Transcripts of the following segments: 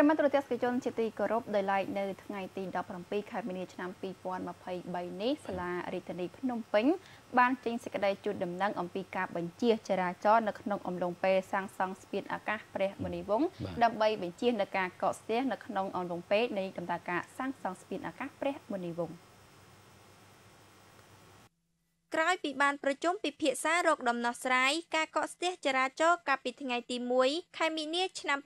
ប្រិមត្តរដ្ឋាភិជនជាទីគោរពដោយឡែកនៅថ្ងៃទី17ខែមីនាឆ្នាំ2023នេះសាលារាជធានីភ្នំពេញបានចេញសេចក្តីជូនដំណឹងអំពីការបញ្ជាចរាចរណ៍នៅក្នុងអំឡុងពេលសាងសង់ស្ពានអាកាសព្រះមុនីវង្សដើម្បីបញ្ជានៅការកកស្ទះនៅក្នុងអំឡុងពេលនៃដំណើរការសាងសង់ស្ពានអាកាសព្រះមុនីវង្សក្រោយពីបានប្រជុំពិភាក្សារោគដំណោះស្រាយការកកស្ទះចរាចរណ៍កាលពីថ្ងៃទី1ខែមីនា ឆ្នាំ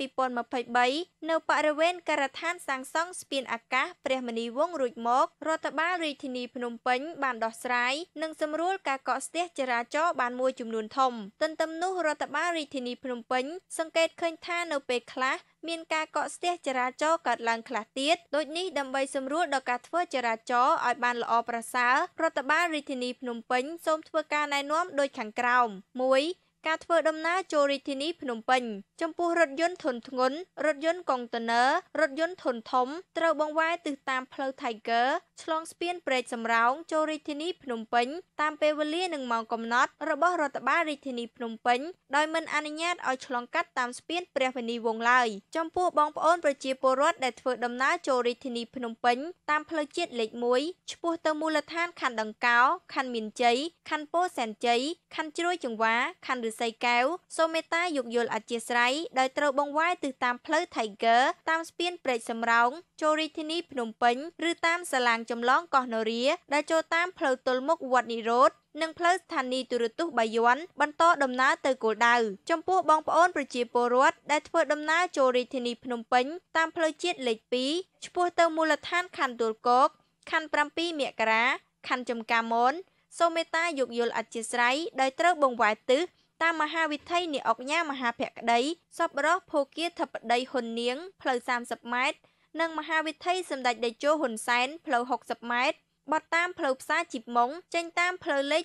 2023នៅបរិវេណការដ្ឋានសាងសង់ស្ពានអាកាស ព្រះមនីវងរួចមករដ្ឋបាលរាជធានីភ្នំពេញបានដោះស្រាយនិងសម្រួលការកកស្ទះចរាចរណ៍បានមួយចំនួនធំ ទន្ទឹមនោះរដ្ឋបាលរាជធានីភ្នំពេញសង្កេតឃើញថានៅពេលខ្លះមានការកកស្ទះចរាចរណ៍កើតឡើងខ្លះទៀតដូចនេះដើម្បីសម្រួលដល់ការធ្វើចរាចរណ៍ឲ្យបានល្អប្រសើររដ្ឋបាលរាជធានីភ្នំពេញសូមធ្វើការណែនាំដូចខាងក្រោម1ការធ្វើដំណើរចូលរាជធានីភ្នំពេញចំពោះរថយន្តធុនធ្ងន់រថយន្តកុងតឺន័ររថយន្តធុនធំត្រូវបង្វែរទិសតាមផ្លូវ Tiger ឆ្លងស្ពានព្រែកសំរោងចូលរាជធានីភ្នំពេញតាមពេលវេលានិងម៉ោងកំណត់របស់រដ្ឋបាលរាជធានីភ្នំពេញដោយមិនអនុញ្ញាតឲ្យឆ្លងកាត់តាមស្ពានព្រះវេនីវងឡើយចំពោះបងប្អូនប្រជាពលរដ្ឋដែលធ្វើដំណើរចូលរាជធានីភ្នំពេញតាមផ្លូវជាតិលេខ1ឆ្ពោះទៅមូលដ្ឋានខណ្ឌដង្កោខណ្ឌមានជ័យខណ្ឌពោធិ៍សែនជ័យខណ្ឌជ្រោយចង្វាខណ្ឌឫសីកែវសូមេតាយោគយល់អធិស្ឋៃដោយត្រូវបងវាយទិសតាមផ្លូវ Tiger តាមស្ពានព្រែកសំរោងចូលរាជធានីភ្នំពេញឬតាមសាឡាងចម្លងកោះនរាដែលចូលតាមផ្លូវទល់មុខវត្តនិរោធនិងផ្លូវស្ថានីយទូរទស្សន៍បាយ័នបន្តដំណើរទៅគោលដៅចំពោះបងប្អូនប្រជាពលរដ្ឋដែលធ្វើដំណើរចូលរាជធានីភ្នំពេញតាមផ្លូវជាតិលេខ2ឆ្ពោះទៅមូលដ្ឋានខណ្ឌទួលគោកខណ្ឌ7មករាខណ្ឌចំការមនសូមេតាយោគយល់អធិស្ឋៃដោយត្រូវ បងវាយទិសតាមមហាវិថីនាអុកញ៉ាមហាភក្តីសពរោះភូគាធិបតីហ៊ុននាងផ្លូវ30ម៉ែត្រនិងមហាវិថីសម្ដេចតេជោហ៊ុនសែនផ្លូវ60ម៉ែត្របត់តាមផ្លូវផ្សារជីបម៉ុងចេញតាមផ្លូវលេខ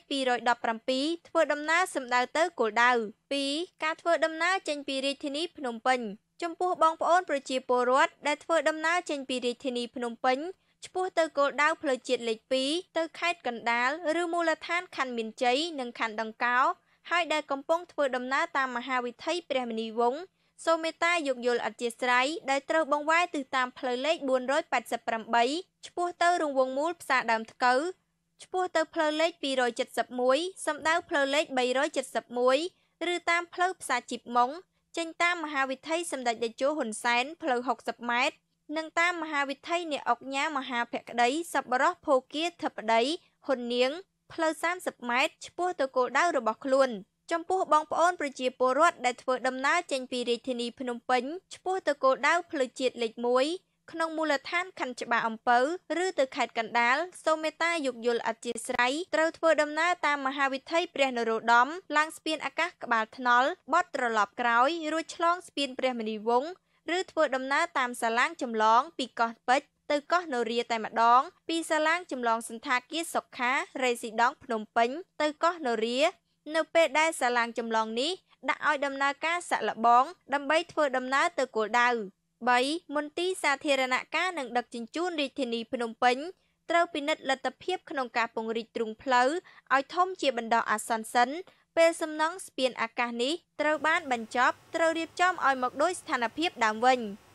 217ធ្វើដំណើរសម្ដៅទៅគោលដៅ2ការធ្វើដំណើរចេញពីរាជធានីភ្នំពេញចំពោះបងប្អូនប្រជាពលរដ្ឋដែលធ្វើដំណើរចេញពីរាជធានីភ្នំពេញឆ្ពោះទៅគោលដៅផ្លូវជាតិលេខ2ទៅខេត្តកណ្ដាលឬមូលដ្ឋានខណ្ឌមានជ័យនិងខណ្ឌដង្កោហើយដែលកំពុងធ្វើដំណើរតាមមហាវិថីព្រះមនីវង្សសូមមេត្តាយោគយល់អធិស្ឋ័យដែលត្រូវបងវាយទិសតាមផ្លូវលេខ488ឆ្ពោះទៅរង្វង់មូលផ្សារដើមថ្កូវឆ្ពោះទៅផ្លូវលេខ271សំដៅផ្លូវលេខ371ឬតាមផ្លូវផ្សារជីបម៉ុងចេញ តាមមហាវិថីសម្ដេចតេជោហ៊ុនសែនផ្លូវ60ម៉ែត្រនិងតាមមហាវិថីអ្នកអុកញ៉ាមហាភក្តីសប្បរោះភោគាធិបតីហ៊ុននាងផ្លូវ30ម៉ែត្រឆ្ពោះទៅគោលដៅរបស់ខ្លួន ចំពោះបងប្អូនប្រជាពលរដ្ឋដែលធ្វើដំណើរចេញពីរាជធានីភ្នំពេញឆ្ពោះទៅគោលដៅផ្លូវជាតិលេខ1ក្នុងមូលដ្ឋានខណ្ឌច្បារអំពៅឬទៅខេត្តកណ្ដាលសូមមេត្តាយោគយល់អធិស្ឋានត្រូវធ្វើដំណើរតាមមហាវិថីព្រះនរោត្តមឡើងស្ពានអាកាសក្បាលថ្នល់បត់ត្រឡប់ក្រោយ រួចឆ្លងស្ពាន ព្រះមុនីវង្សឬធ្វើដំណើរតាមសាឡាងចម្លងពីកោះពេជ្រទៅកោះនរាតែម្ដង ពីសាឡាងចម្លងសន្តាគារសុខារេស៊ីដង់ភ្នំពេញទៅកោះនរានៅពេលដែលសាឡាងចម្លងនេះដាក់ឲ្យដំណើរការសាក់លបងដើម្បីធ្វើដំណើរទៅគោលដៅ3មន្ទីរសាធារណការនិងដឹកជញ្ជូនរាជធានីភ្នំពេញត្រូវពិនិត្យលទ្ធភាពក្នុងការពង្រីកទ្រុងផ្លូវឲ្យធំជាបណ្ដោះអាសន្នសិនពេលសំណង់ស្ពានអាកាសនេះត្រូវបាន បញ្ចប់ត្រូវរៀបចំឲ្យមកដោយស្ថានភាពដើមវិញ។